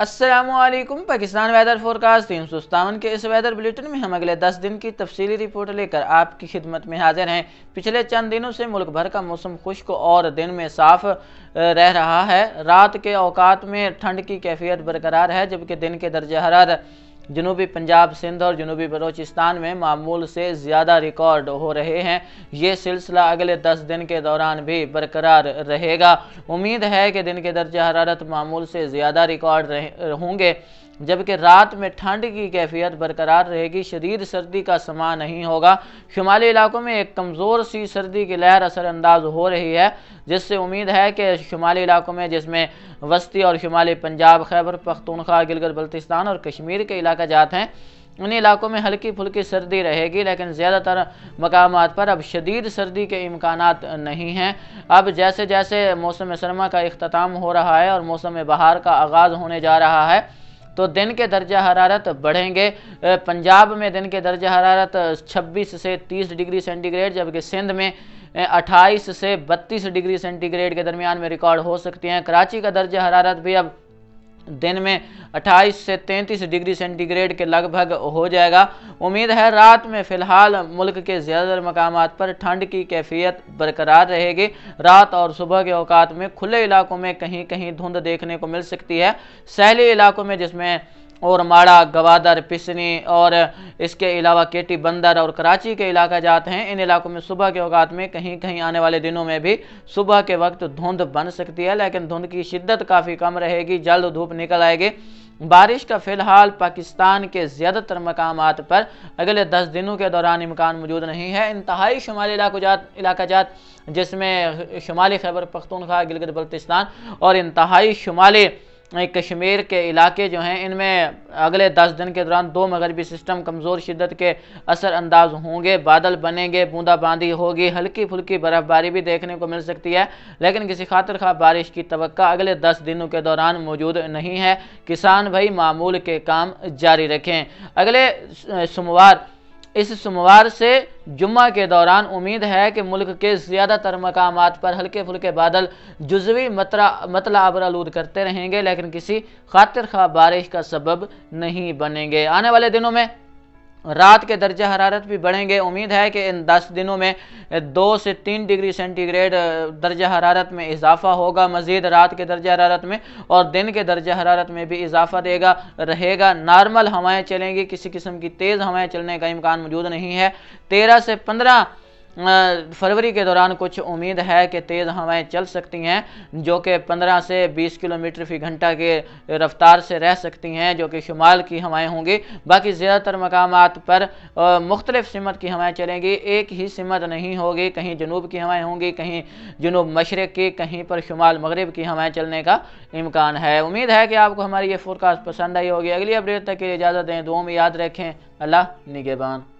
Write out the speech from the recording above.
Aslam Pakistan weather forecast तीन सौ सतावन के इस वेदर बुलेटिन में हम अगले दस दिन की तफसीली रिपोर्ट लेकर आपकी खिदमत में हाजिर हैं पिछले चंद दिनों से मुल्क भर का मौसम खुश्क और दिन में साफ रह रहा है रात के अवकात में ठंड की कैफियत बरकरार है जबकि दिन के दर्ज हरारत जनूबी पंजाब सिंध और जनूबी बलोचिस्तान में मामूल से ज़्यादा रिकॉर्ड हो रहे हैं ये सिलसिला अगले दस दिन के दौरान भी बरकरार रहेगा उम्मीद है कि दिन के दर्ज हरारत मामूल से ज़्यादा रिकॉर्ड होंगे जबकि रात में ठंड की कैफियत बरकरार रहेगी शदीद सर्दी का समा नहीं होगा शुमाली इलाकों में एक कमज़ोर सी सर्दी की लहर असरानंदाज हो रही है जिससे उम्मीद है कि शुमाली इलाकों में जिसमें वस्ती और शुमाली पंजाब खैबर पख्तूनख्वा गिलगित बल्तिस्तान और कश्मीर के इलाके इलाका जात हैं उन इलाकों में हल्की फुल्की सर्दी रहेगी लेकिन ज़्यादातर मकाम पर अब शदीद सर्दी के इम्कान नहीं हैं अब जैसे जैसे मौसम सरमा का अख्ताम हो रहा है और मौसम बहार का आगाज़ होने जा रहा है तो दिन के दर्जा हरारत बढ़ेंगे पंजाब में दिन के दर्जा हरारत 26 से 30 डिग्री सेंटीग्रेड जबकि सिंध में 28 से 32 डिग्री सेंटीग्रेड के दरमियान में रिकॉर्ड हो सकती हैं कराची का दर्जा हरारत भी अब दिन में 28 से 33 डिग्री सेंटीग्रेड के लगभग हो जाएगा उम्मीद है रात में फिलहाल मुल्क के ज़्यादातर मकाम पर ठंड की कैफियत बरकरार रहेगी रात और सुबह के अवकात में खुले इलाकों में कहीं कहीं धुंध देखने को मिल सकती है शहरी इलाकों में जिसमें और माड़ा गवादर पिसनी और इसके अलावा केटी बंदर और कराची के इलाका जाते हैं इन इलाकों में सुबह के अवकात में कहीं कहीं आने वाले दिनों में भी सुबह के वक्त धुंध बन सकती है लेकिन धुंध की शिद्दत काफ़ी कम रहेगी जल्द धूप निकल आएगी बारिश का फ़िलहाल पाकिस्तान के ज़्यादातर मकाम पर अगले दस दिनों के दौरान इम्कान मौजूद नहीं है इंतहाई शुमाली इलाको जात इलाका जात जिसमें शुमाली खैबर पख्तूनखा गिलगित बल्तिस्तान और इंतहाई शुमाली कश्मीर के इलाके जो हैं इनमें अगले दस दिन के दौरान दो मगरबी सिस्टम कमज़ोर शिदत के असर अंदाज होंगे बादल बनेंगे बूंदाबांदी होगी हल्की फुल्की बर्फ़बारी भी देखने को मिल सकती है लेकिन किसी खातर खा बारिश की तो अगले दस दिनों के दौरान मौजूद नहीं है किसान भाई मामूल के काम जारी रखें अगले सोमवार इस सोमवार से जुम्मा के दौरान उम्मीद है कि मुल्क के ज़्यादातर मकाम पर हल्के फुल्के बादल जुजवी मतला मतला अबरालूद करते रहेंगे लेकिन किसी खातिर खा बारिश का सबब नहीं बनेंगे आने वाले दिनों में रात के दर्जा हरारत भी बढ़ेंगे उम्मीद है कि इन 10 दिनों में दो से तीन डिग्री सेंटीग्रेड दर्जा हरारत में इजाफा होगा मज़ीद रात के दर्जा हरारत में और दिन के दर्जा हरारत में भी इजाफा देगा रहेगा नॉर्मल हवाएं चलेंगी किसी किस्म की तेज़ हवाएं चलने का इम्कान मौजूद नहीं है तेरह से पंद्रह फरवरी के दौरान कुछ उम्मीद है कि तेज़ हवाएं चल सकती हैं जो कि 15 से 20 किलोमीटर फी घंटा के रफ्तार से रह सकती हैं जो कि शुमाल की हवाएं होंगी बाकी ज़्यादातर मकाम पर मुख्तलिफ सिमत की हवाएं चलेंगी एक ही सिमत नहीं होगी कहीं जनूब की हवाएं होंगी कहीं जनूब मशरक़ की कहीं पर शुमाल मगरब की हवाएँ चलने का इम्कान है उम्मीद है कि आपको हमारी ये फोरकास्ट पसंद आई होगी अगली अपडेट तक के लिए इजाज़त दें दो में याद रखें अल्लाह निगेबान